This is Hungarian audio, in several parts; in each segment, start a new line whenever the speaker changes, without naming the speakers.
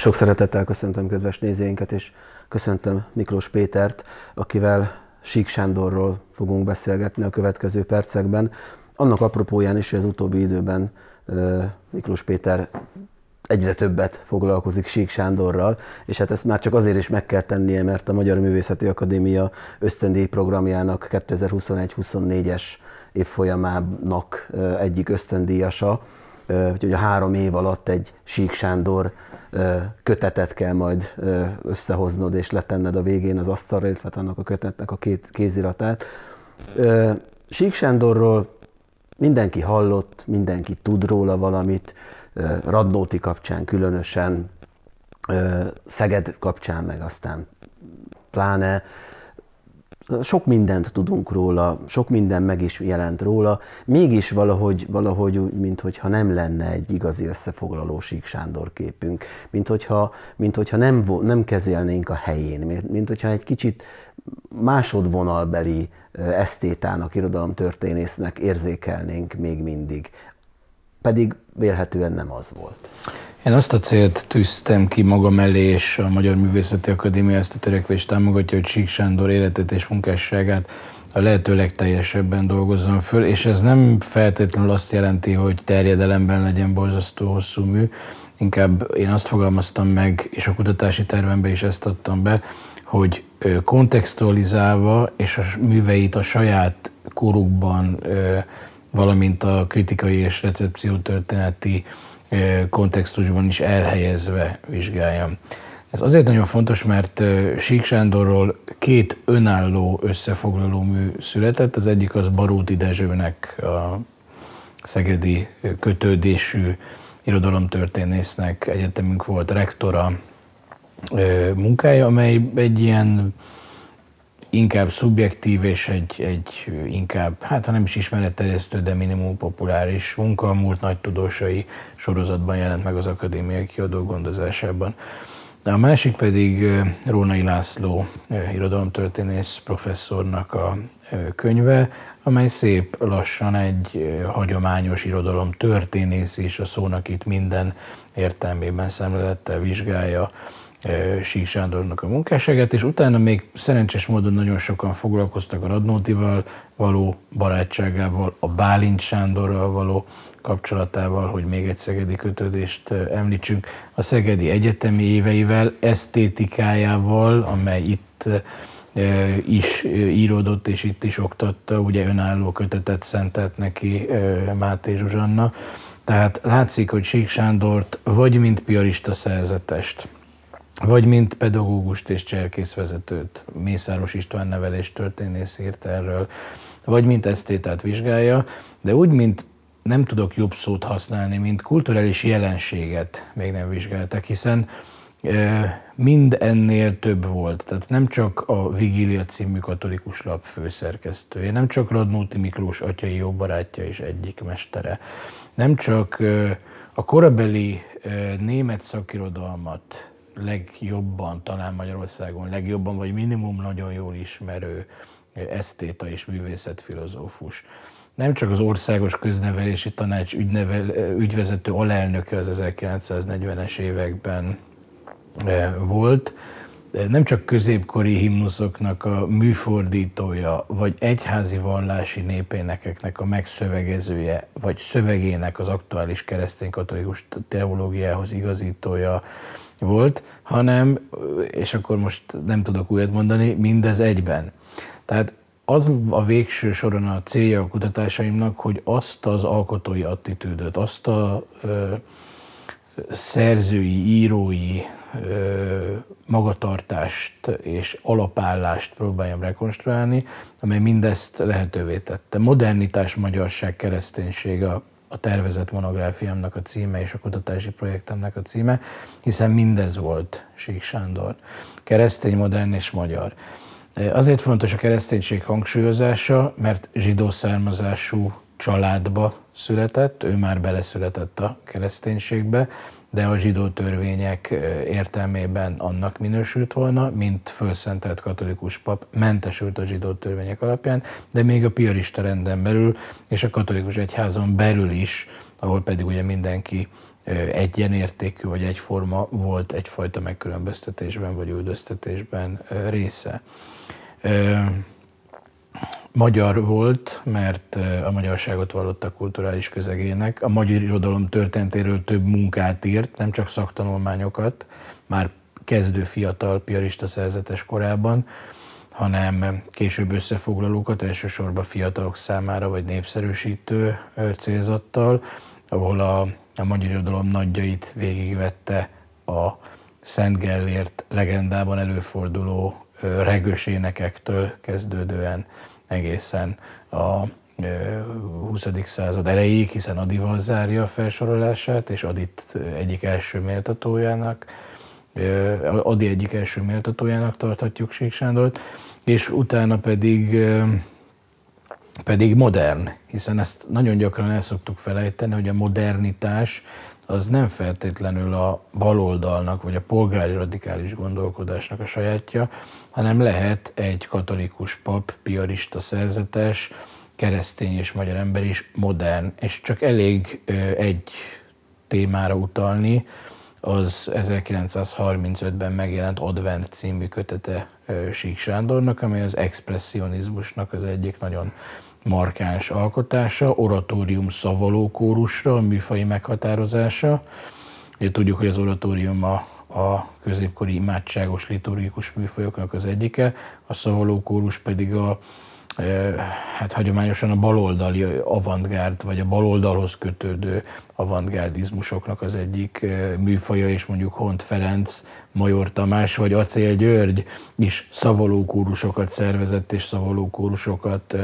Sok szeretettel köszöntöm kedves nézőinket, és köszöntöm Miklós Pétert, akivel Sík Sándorról fogunk beszélgetni a következő percekben. Annak apropóján is, hogy az utóbbi időben Miklós Péter egyre többet foglalkozik Sík Sándorral, és hát ezt már csak azért is meg kell tennie, mert a Magyar Művészeti Akadémia ösztöndíj programjának 2021-24-es évfolyamának egyik ösztöndíjasa, hogy a három év alatt egy Sík Sándor kötetet kell majd összehoznod és letenned a végén az asztalra, illetve annak a kötetnek a két kéziratát. Sík Sándorról mindenki hallott, mindenki tud róla valamit, Radnóti kapcsán különösen, Szeged kapcsán, meg aztán pláne, sok mindent tudunk róla, sok minden meg is jelent róla, mégis valahogy, valahogy úgy, nem lenne egy igazi összefoglaló Sík Sándor képünk, mintha mint nem, nem kezelnénk a helyén, mintha egy kicsit másodvonalbeli esztétának, irodalomtörténésznek érzékelnénk még mindig pedig vélhetően nem az volt.
Én azt a célt tűztem ki magam elé, és a Magyar Művészeti Akadémia ezt a törekvést támogatja, hogy Sík Sándor életet és munkásságát a lehető legteljesebben dolgozzon föl, és ez nem feltétlenül azt jelenti, hogy terjedelemben legyen borzasztó hosszú mű, inkább én azt fogalmaztam meg, és a kutatási tervembe is ezt adtam be, hogy kontextualizálva és a műveit a saját korukban valamint a kritikai és történeti eh, kontextusban is elhelyezve vizsgáljam. Ez azért nagyon fontos, mert eh, Sík Sándorról két önálló összefoglaló mű született, az egyik az Baróti Dezsőnek, a szegedi eh, kötődésű irodalomtörténésznek, egyetemünk volt rektora munkája, amely egy ilyen inkább szubjektív és egy, egy inkább, hát ha nem is ismeretterjesztő, de minimum populáris munka, a múlt nagy tudósai sorozatban jelent meg az akadémiai kiadó gondozásában. De a másik pedig Rónai László irodalomtörténész professzornak a könyve, amely szép lassan egy hagyományos irodalom történész és a szónak itt minden értelmében szemlélettel vizsgálja Sík Sándornak a munkásságát, és utána még szerencsés módon nagyon sokan foglalkoztak a Radnótival való barátságával, a Bálint Sándorral való kapcsolatával, hogy még egy szegedi kötődést említsünk, a szegedi egyetemi éveivel, esztétikájával, amely itt is íródott és itt is oktatta, ugye önálló kötetet szentelt neki Máté Zsuzsanna. Tehát látszik, hogy Sík Sándort vagy mint piarista szerzetest, vagy mint pedagógust és cserkészvezetőt, Mészáros István nevelés történész írt erről, vagy mint esztétát vizsgálja, de úgy, mint nem tudok jobb szót használni, mint kulturális jelenséget még nem vizsgáltak, hiszen mind ennél több volt. Tehát nem csak a Vigília című katolikus lap főszerkesztője, nem csak Radnóti Miklós atyai jó barátja és egyik mestere, nem csak a korabeli német szakirodalmat legjobban, talán Magyarországon legjobban, vagy minimum nagyon jól ismerő esztéta és művészetfilozófus. Nem csak az Országos Köznevelési Tanács ügynevel, ügyvezető alelnöke az 1940-es években eh, volt, nem csak középkori himnuszoknak a műfordítója, vagy egyházi vallási népénekeknek a megszövegezője, vagy szövegének az aktuális keresztény katolikus teológiához igazítója, volt, hanem, és akkor most nem tudok újat mondani, mindez egyben. Tehát az a végső soron a célja a kutatásaimnak, hogy azt az alkotói attitűdöt, azt a ö, szerzői, írói ö, magatartást és alapállást próbáljam rekonstruálni, amely mindezt lehetővé tette. Modernitás, magyarság, kereszténység a a tervezett monográfiámnak a címe és a kutatási projektemnek a címe, hiszen mindez volt Sík Sándor. Keresztény, modern és magyar. E, azért fontos a kereszténység hangsúlyozása, mert zsidó származású családba született, ő már beleszületett a kereszténységbe, de a zsidó törvények értelmében annak minősült volna, mint fölszentelt katolikus pap mentesült a zsidó törvények alapján, de még a piarista renden belül és a katolikus egyházon belül is, ahol pedig ugye mindenki egyenértékű vagy egyforma volt egyfajta megkülönböztetésben vagy üldöztetésben része magyar volt, mert a magyarságot vallott a kulturális közegének. A magyar irodalom történetéről több munkát írt, nem csak szaktanulmányokat, már kezdő fiatal piarista szerzetes korában, hanem később összefoglalókat, elsősorban fiatalok számára, vagy népszerűsítő célzattal, ahol a, a magyar irodalom nagyjait végigvette a Szent Gellért legendában előforduló regős énekektől kezdődően egészen a 20. század elejéig, hiszen Adival zárja a felsorolását, és Adit egyik első méltatójának, Adi egyik első méltatójának tarthatjuk Sík Sándort, és utána pedig pedig modern, hiszen ezt nagyon gyakran el szoktuk felejteni, hogy a modernitás az nem feltétlenül a baloldalnak vagy a polgári radikális gondolkodásnak a sajátja, hanem lehet egy katolikus pap, piarista szerzetes, keresztény és magyar ember is modern, és csak elég egy témára utalni, az 1935-ben megjelent Advent című kötete Sík Sándornak, amely az expressionizmusnak az egyik nagyon markáns alkotása, oratórium szavaló kórusra, a műfai meghatározása. Ugye tudjuk, hogy az oratórium a, a középkori imádságos liturgikus műfajoknak az egyike, a szavaló kórus pedig a, hát hagyományosan a baloldali avantgárd, vagy a baloldalhoz kötődő avantgárdizmusoknak az egyik műfaja, és mondjuk Hont Ferenc, Major Tamás vagy Acél György is szavalókórusokat szervezett és szavalókórusokat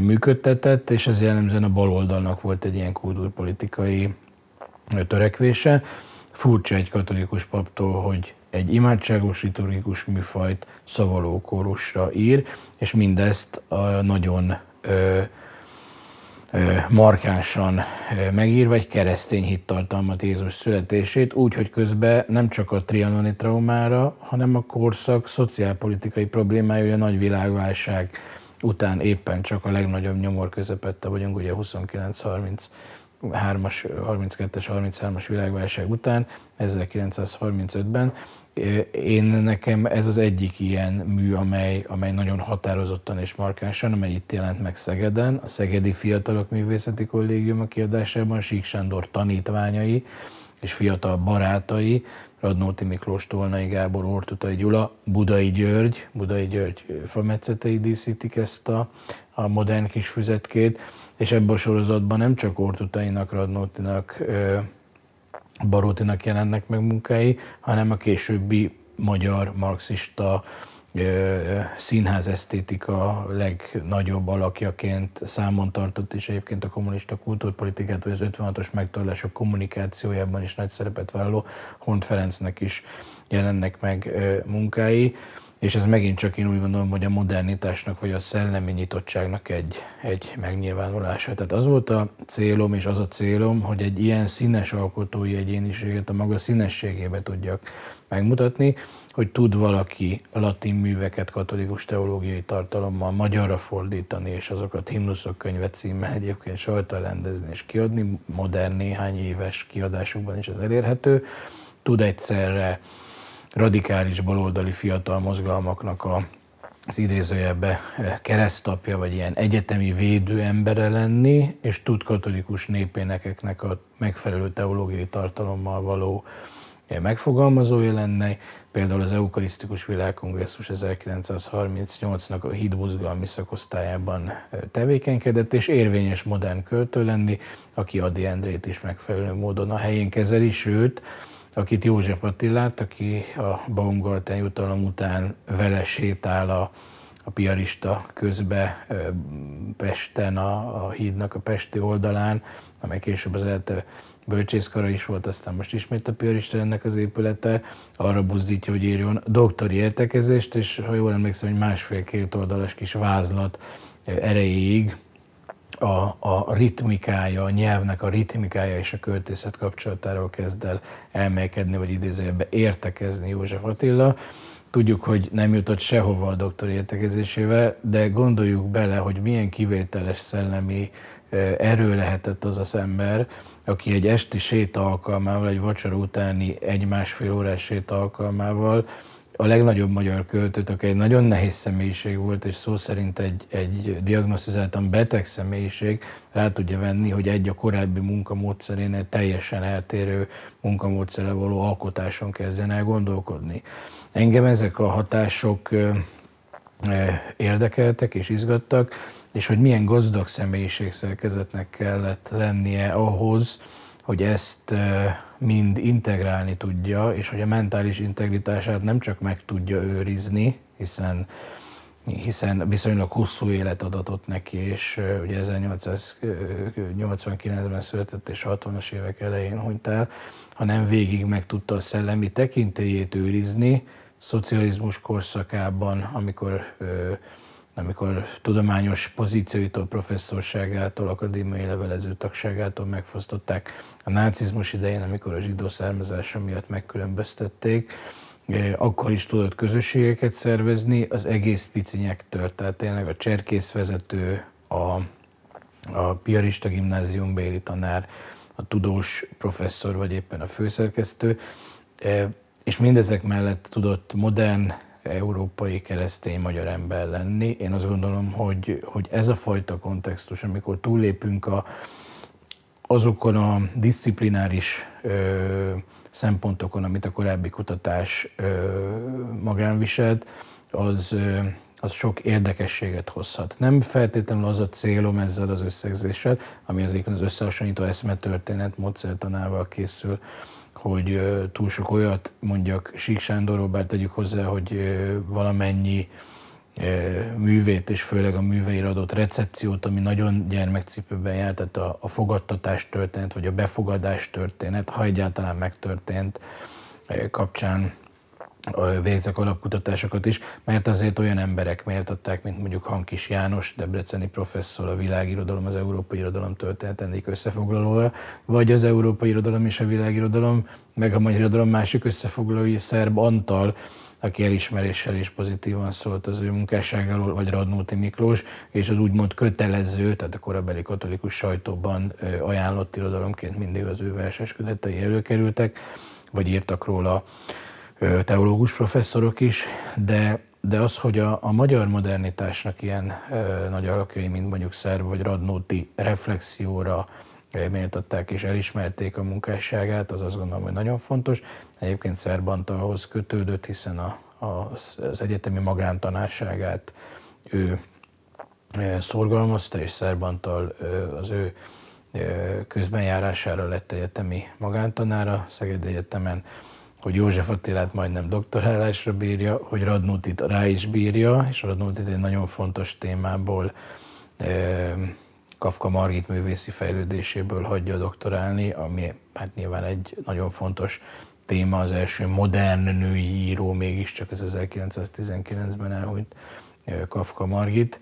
működtetett, és ez jellemzően a baloldalnak volt egy ilyen kultúrpolitikai törekvése. Furcsa egy katolikus paptól, hogy egy imádságos liturgikus műfajt szavaló kórusra ír, és mindezt a nagyon ö, ö, markánsan megírva egy keresztény hittartalmat Jézus születését, úgy, hogy közben nem csak a trianoni traumára, hanem a korszak szociálpolitikai problémája, a nagy világválság után éppen csak a legnagyobb nyomor közepette vagyunk, ugye 29-30 3-as, 32-es, 33-as világválság után, 1935-ben, én nekem ez az egyik ilyen mű, amely, amely nagyon határozottan és markánsan, amely itt jelent meg Szegeden, a Szegedi Fiatalok Művészeti Kollégium kiadásában Sík Sándor tanítványai és fiatal barátai, Radnóti Miklós, Tolnai Gábor, Ortutai Gyula, Budai György, Budai György fametszetei díszítik ezt a, a modern kis füzetkét, és ebben a sorozatban nem csak Ortutainak, Radnótinak, Barótinak jelennek meg munkái, hanem a későbbi magyar marxista színház esztétika legnagyobb alakjaként számon tartott, és egyébként a kommunista kultúrpolitikát, vagy az 56-os megtorlások kommunikációjában is nagy szerepet vállaló Hont Ferencnek is jelennek meg munkái. És ez megint csak én úgy gondolom, hogy a modernitásnak vagy a szellemi nyitottságnak egy, egy megnyilvánulása. Tehát az volt a célom, és az a célom, hogy egy ilyen színes alkotói egyéniséget a maga színességébe tudjak megmutatni, hogy tud valaki latin műveket katolikus teológiai tartalommal magyarra fordítani, és azokat himnuszok könyve címmel egyébként sajta rendezni és kiadni, modern néhány éves kiadásukban is ez elérhető, tud egyszerre radikális baloldali fiatal mozgalmaknak a az idézőjebbe eh, keresztapja, vagy ilyen egyetemi védő embere lenni, és tud katolikus népénekeknek a megfelelő teológiai tartalommal való eh, megfogalmazója lenne, például az Eukarisztikus Világkongresszus 1938-nak a hídbuzgalmi szakosztályában eh, tevékenykedett, és érvényes modern költő lenni, aki Adi Endrét is megfelelő módon a helyén kezeli, sőt, akit József Attilát, aki a Baumgarten jutalom után vele sétál a, a piarista közbe Pesten, a, a hídnak a pesti oldalán, amely később az elte bölcsészkara is volt, aztán most ismét a piarista ennek az épülete, arra buzdítja, hogy írjon doktori értekezést, és ha jól emlékszem, hogy másfél-két oldalas kis vázlat erejéig a, a ritmikája, a nyelvnek a ritmikája és a költészet kapcsolatáról kezd el elmélkedni, vagy idézőjebb értekezni József Attila. Tudjuk, hogy nem jutott sehova a doktori értekezésével, de gondoljuk bele, hogy milyen kivételes szellemi erő lehetett az az ember, aki egy esti séta alkalmával, egy vacsora utáni egy-másfél órás séta alkalmával a legnagyobb magyar költőt, aki egy nagyon nehéz személyiség volt, és szó szerint egy, egy diagnosztizáltan beteg személyiség, rá tudja venni, hogy egy a korábbi egy teljesen eltérő munkamódszerre való alkotáson kezdjen el gondolkodni. Engem ezek a hatások érdekeltek és izgattak, és hogy milyen gazdag személyiségszerkezetnek kellett lennie ahhoz, hogy ezt mind integrálni tudja, és hogy a mentális integritását nem csak meg tudja őrizni, hiszen hiszen viszonylag hosszú élet adatott neki, és ugye 1889-ben született, és 60-as évek elején hunyt el, hanem végig meg tudta a szellemi tekintélyét őrizni, szocializmus korszakában, amikor ö, amikor tudományos pozícióitól, professzorságától, akadémiai levelező tagságától megfosztották a nácizmus idején, amikor a zsidó származása miatt megkülönböztették, eh, akkor is tudott közösségeket szervezni az egész picinyektől, tehát tényleg a vezető, a, a piarista béli tanár, a tudós professzor, vagy éppen a főszerkesztő, eh, és mindezek mellett tudott modern európai keresztény magyar ember lenni. Én azt gondolom, hogy, hogy ez a fajta kontextus, amikor túllépünk a, azokon a disziplináris ö, szempontokon, amit a korábbi kutatás ö, magán viselt, az, ö, az sok érdekességet hozhat. Nem feltétlenül az a célom ezzel az összegzéssel, ami az az összehasonlító eszmetörténet módszertanával készül, hogy túl sok olyat mondjak Sík Sándorról, bár tegyük hozzá, hogy valamennyi művét, és főleg a műveire adott recepciót, ami nagyon gyermekcipőben járt, tehát a, a fogadtatás történet, vagy a befogadás történet, ha egyáltalán megtörtént kapcsán végzek alapkutatásokat is, mert azért olyan emberek méltatták, mint mondjuk Hankis János, Debreceni professzor, a világirodalom, az európai irodalom történetendék összefoglalója, vagy az európai irodalom és a világirodalom, meg a magyar irodalom másik összefoglalói Szerb Antal, aki elismeréssel és pozitívan szólt az ő munkásságáról, vagy Radnóti Miklós, és az úgymond kötelező, tehát a korabeli katolikus sajtóban ajánlott irodalomként mindig az ő versesködetei előkerültek, vagy írtak róla teológus professzorok is, de, de az, hogy a, a magyar modernitásnak ilyen ö, nagy alakjai, mint mondjuk Szerb vagy Radnóti reflexióra méltatták és elismerték a munkásságát, az azt gondolom, hogy nagyon fontos. Egyébként Szerb Antalhoz kötődött, hiszen a, a, az egyetemi magántanárságát ő szorgalmazta, és Szerb Antal az ő közbenjárására lett egyetemi magántanára Szeged Egyetemen hogy József Attilát majdnem doktorálásra bírja, hogy Radnótit rá is bírja, és Radnótit egy nagyon fontos témából Kafka Margit művészi fejlődéséből hagyja doktorálni, ami hát nyilván egy nagyon fontos téma, az első modern női író mégiscsak az 1919-ben elhúnyt Kafka Margit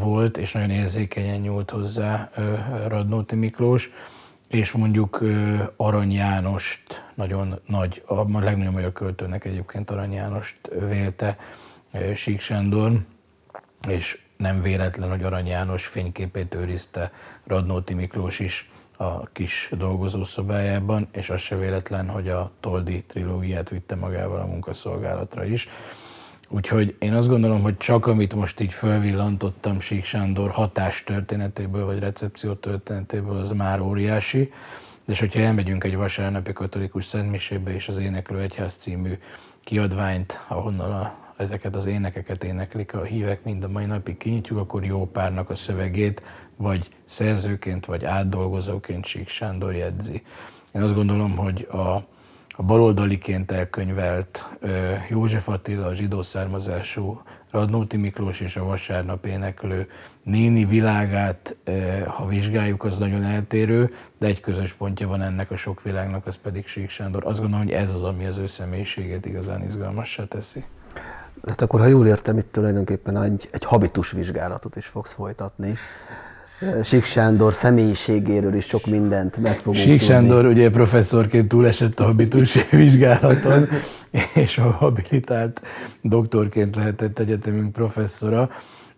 volt, és nagyon érzékenyen nyúlt hozzá Radnóti Miklós és mondjuk Arany Jánost nagyon nagy, a legnagyobb magyar költőnek egyébként Arany Jánost vélte Sík Sándor, és nem véletlen, hogy Arany János fényképét őrizte Radnóti Miklós is a kis dolgozószobájában, és az se véletlen, hogy a Toldi trilógiát vitte magával a munkaszolgálatra is. Úgyhogy én azt gondolom, hogy csak amit most így fölvillantottam Sík Sándor hatás történetéből, vagy recepció történetéből, az már óriási. És hogyha elmegyünk egy vasárnapi katolikus szentmisébe, és az Éneklő Egyház című kiadványt, ahonnan a, ezeket az énekeket éneklik a hívek, mind a mai napig kinyitjuk, akkor jó párnak a szövegét, vagy szerzőként, vagy átdolgozóként Sík Sándor jegyzi. Én azt gondolom, hogy a, a baloldaliként elkönyvelt József Attila, a zsidó származású Radnóti Miklós és a vasárnap éneklő néni világát, ha vizsgáljuk, az nagyon eltérő, de egy közös pontja van ennek a sok világnak, az pedig Sík Sándor. Azt gondolom, hogy ez az, ami az ő személyiségét igazán
izgalmassá teszi. Hát akkor, ha jól értem, itt tulajdonképpen egy, egy habitus vizsgálatot is fogsz folytatni Sik Sándor személyiségéről is sok mindent meg fogunk Sik Sándor
tudni. ugye professzorként túlesett a habitus vizsgálaton, és a habilitált doktorként lehetett egyetemünk professzora.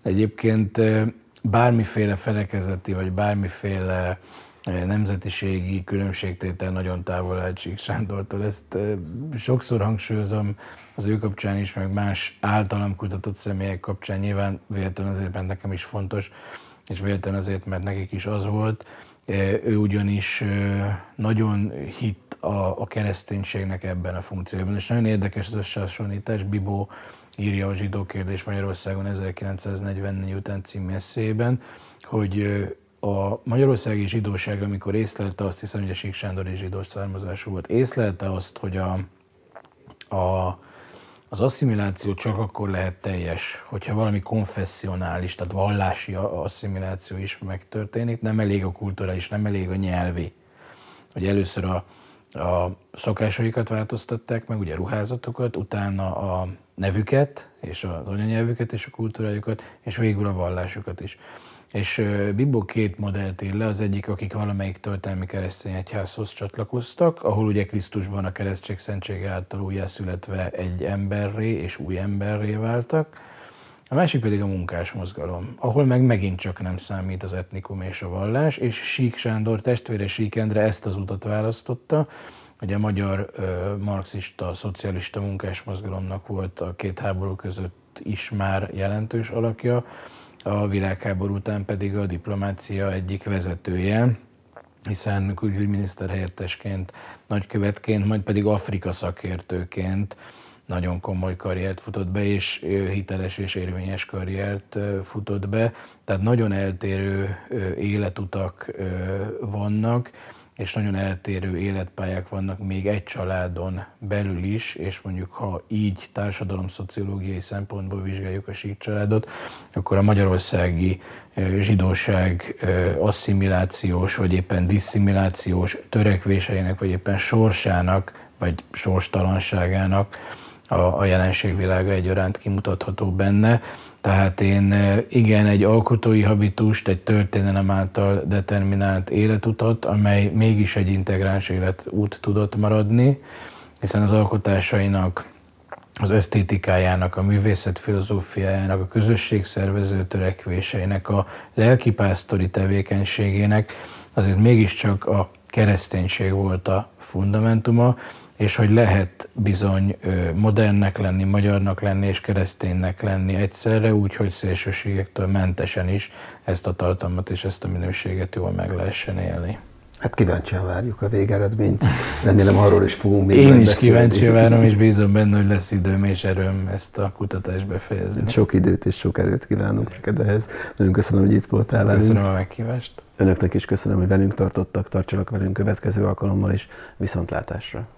Egyébként eh, bármiféle felekezeti, vagy bármiféle eh, nemzetiségi különbségtétel nagyon távol állt Sik Sándortól. Ezt eh, sokszor hangsúlyozom az ő kapcsán is, meg más általam kutatott személyek kapcsán. Nyilván véletlenül azért nekem is fontos, és véletlen azért, mert nekik is az volt, ő ugyanis nagyon hitt a, a kereszténységnek ebben a funkcióban. És nagyon érdekes az összehasonlítás. Bibó írja a zsidó kérdés Magyarországon 1944 után című eszében, hogy a magyarországi zsidóság, amikor észlelte azt, hiszen ugye Sík Sándor és zsidós származású volt, észlelte azt, hogy a, a az asszimiláció csak akkor lehet teljes, hogyha valami konfessionális, tehát vallási asszimiláció is megtörténik, nem elég a kulturális, nem elég a nyelvi. Hogy először a, a szokásaikat változtatták meg, ugye ruházatokat, utána a nevüket, és az anyanyelvüket, és a kultúrájukat, és végül a vallásukat is. És Bibó két modellt ír le, az egyik, akik valamelyik történelmi keresztény egyházhoz csatlakoztak, ahol ugye Krisztusban a keresztség szentsége által újjászületve egy emberré és új emberré váltak, a másik pedig a munkás mozgalom, ahol meg megint csak nem számít az etnikum és a vallás, és Sík Sándor testvére Sík Endre ezt az utat választotta, Ugye a magyar marxista, szocialista munkásmozgalomnak volt a két háború között is már jelentős alakja, a világháború után pedig a diplomácia egyik vezetője, hiszen külügyminiszter helyettesként, nagykövetként, majd pedig Afrika szakértőként nagyon komoly karriert futott be, és hiteles és érvényes karriert futott be. Tehát nagyon eltérő életutak vannak és nagyon eltérő életpályák vannak még egy családon belül is, és mondjuk ha így társadalomszociológiai szempontból vizsgáljuk a sík családot, akkor a magyarországi zsidóság asszimilációs, vagy éppen disszimilációs törekvéseinek, vagy éppen sorsának, vagy sorstalanságának a, a jelenségvilága egyaránt kimutatható benne. Tehát én e, igen, egy alkotói habitust, egy történelem által determinált életutat, amely mégis egy integráns életút tudott maradni, hiszen az alkotásainak az esztétikájának, a művészet filozófiájának, a közösségszervező törekvéseinek, a lelkipásztori tevékenységének azért mégiscsak a kereszténység volt a fundamentuma, és hogy lehet bizony modernnek lenni, magyarnak lenni és kereszténynek lenni egyszerre, úgyhogy szélsőségektől mentesen is ezt a tartalmat és ezt a minőséget jól meg lehessen élni. Hát kíváncsian
várjuk a végeredményt. Remélem arról is fogunk még Én is kíváncsi várom, és
bízom benne, hogy lesz időm és erőm ezt a kutatást befejezni. Sok időt és sok
erőt kívánunk neked ehhez. Nagyon köszönöm, hogy itt voltál velünk. Köszönöm a meghívást. Önöknek is köszönöm, hogy velünk tartottak, tartsanak velünk következő alkalommal is, viszontlátásra!